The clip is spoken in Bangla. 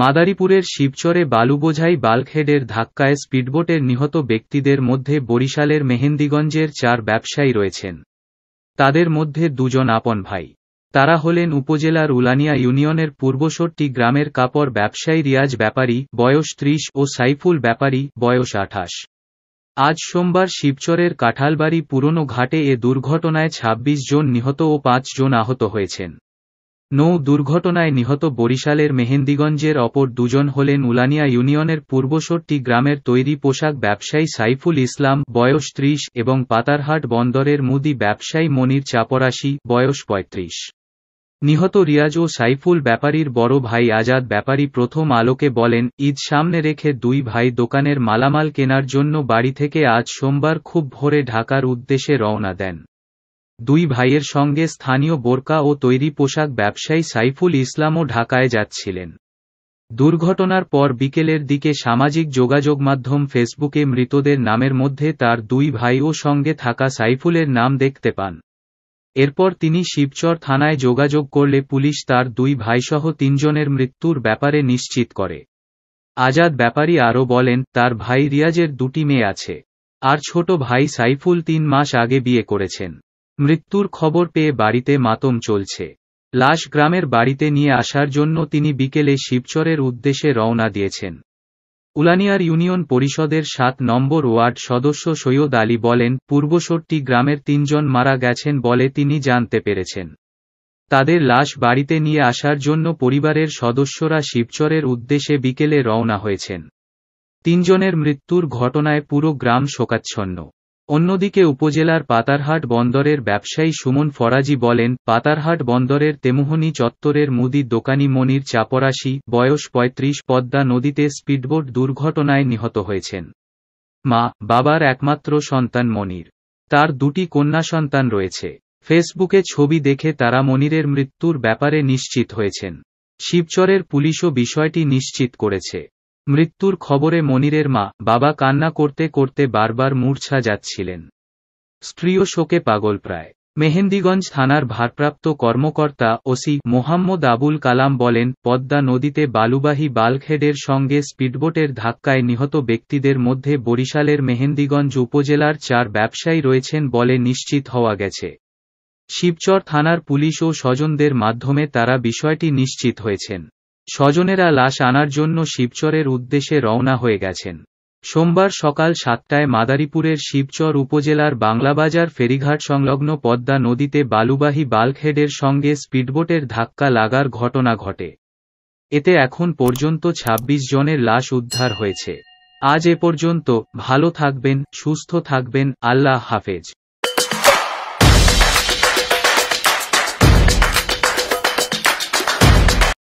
মাদারীপুরের শিবচরে বালুবোঝাই বাল্কহেডের ধাক্কায় স্পিডবোটের নিহত ব্যক্তিদের মধ্যে বরিশালের মেহেন্দিগঞ্জের চার ব্যবসায়ী রয়েছেন তাদের মধ্যে দুজন আপন ভাই তারা হলেন উপজেলার উলানিয়া ইউনিয়নের পূর্বশট্টি গ্রামের কাপড় ব্যবসায়ী রিয়াজ ব্যাপারী বয়স ত্রিশ ও সাইফুল ব্যাপারী বয়স আঠাশ আজ সোমবার শিবচরের কাঁঠালবাড়ি পুরনো ঘাটে এ দুর্ঘটনায় ২৬ জন নিহত ও পাঁচ জন আহত হয়েছেন নৌ দুর্ঘটনায় নিহত বরিশালের মেহেন্দিগঞ্জের অপর দুজন হলেন উলানিয়া ইউনিয়নের পূর্বশর্তী গ্রামের তৈরি পোশাক ব্যবসায়ী সাইফুল ইসলাম বয়স ত্রিশ এবং পাতারহাট বন্দরের মুদি ব্যবসায়ী মনির চাপরাশি বয়স পঁয়ত্রিশ নিহত রিয়াজ ও সাইফুল ব্যাপারীর বড় ভাই আজাদ ব্যাপারী প্রথম আলোকে বলেন ঈদ সামনে রেখে দুই ভাই দোকানের মালামাল কেনার জন্য বাড়ি থেকে আজ সোমবার খুব ভোরে ঢাকার উদ্দেশ্যে রওনা দেন দুই ভাইয়ের সঙ্গে স্থানীয় বোরকা ও তৈরি পোশাক ব্যবসায়ী সাইফুল ইসলামও ঢাকায় যাচ্ছিলেন দুর্ঘটনার পর বিকেলের দিকে সামাজিক যোগাযোগ মাধ্যম ফেসবুকে মৃতদের নামের মধ্যে তার দুই ভাই ও সঙ্গে থাকা সাইফুলের নাম দেখতে পান এরপর তিনি শিবচর থানায় যোগাযোগ করলে পুলিশ তার দুই ভাইসহ তিনজনের মৃত্যুর ব্যাপারে নিশ্চিত করে আজাদ ব্যাপারী আরও বলেন তার ভাই রিয়াজের দুটি মেয়ে আছে আর ছোট ভাই সাইফুল তিন মাস আগে বিয়ে করেছেন মৃত্যুর খবর পেয়ে বাড়িতে মাতম চলছে লাশ গ্রামের বাড়িতে নিয়ে আসার জন্য তিনি বিকেলে শিবচরের উদ্দেশ্যে রওনা দিয়েছেন উলানিয়ার ইউনিয়ন পরিষদের সাত নম্বর ওয়ার্ড সদস্য সৈয়দ আলী বলেন পূর্বশর্টি গ্রামের তিনজন মারা গেছেন বলে তিনি জানতে পেরেছেন তাদের লাশ বাড়িতে নিয়ে আসার জন্য পরিবারের সদস্যরা শিবচরের উদ্দেশ্যে বিকেলে রওনা হয়েছেন তিনজনের মৃত্যুর ঘটনায় পুরো গ্রাম শোকাচ্ছন্ন অন্যদিকে উপজেলার পাতারহাট বন্দরের ব্যবসায়ী সুমন ফরাজি বলেন পাতারহাট বন্দরের তেমুহনি চত্বরের মুদি দোকানি মনির চাপরাশি বয়স পঁয়ত্রিশ পদ্মা নদীতে স্পিডবোট দুর্ঘটনায় নিহত হয়েছেন মা বাবার একমাত্র সন্তান মনির তার দুটি কন্যা সন্তান রয়েছে ফেসবুকে ছবি দেখে তারা মনিরের মৃত্যুর ব্যাপারে নিশ্চিত হয়েছেন শিবচরের পুলিশও বিষয়টি নিশ্চিত করেছে মৃত্যুর খবরে মনিরের মা বাবা কান্না করতে করতে বারবার মূর্ছা যাচ্ছিলেন স্ত্রীয় শোকে পাগল প্রায় মেহেন্দিগঞ্জ থানার ভারপ্রাপ্ত কর্মকর্তা ওসি মোহাম্মদ আবুল কালাম বলেন পদ্মা নদীতে বালুবাহী বাল্কহেডের সঙ্গে স্পিডবোটের ধাক্কায় নিহত ব্যক্তিদের মধ্যে বরিশালের মেহেন্দিগঞ্জ উপজেলার চার ব্যবসায়ী রয়েছেন বলে নিশ্চিত হওয়া গেছে শিবচর থানার পুলিশ ও স্বজনদের মাধ্যমে তারা বিষয়টি নিশ্চিত হয়েছেন স্বজনেরা লাশ আনার জন্য শিবচরের উদ্দেশ্যে রওনা হয়ে গেছেন সোমবার সকাল সাতটায় মাদারীপুরের শিবচর উপজেলার বাংলাবাজার ফেরিঘাট সংলগ্ন পদ্মা নদীতে বালুবাহী বাল্কহেডের সঙ্গে স্পিডবোটের ধাক্কা লাগার ঘটনা ঘটে এতে এখন পর্যন্ত ২৬ জনের লাশ উদ্ধার হয়েছে আজ এ পর্যন্ত ভালো থাকবেন সুস্থ থাকবেন আল্লাহ হাফেজ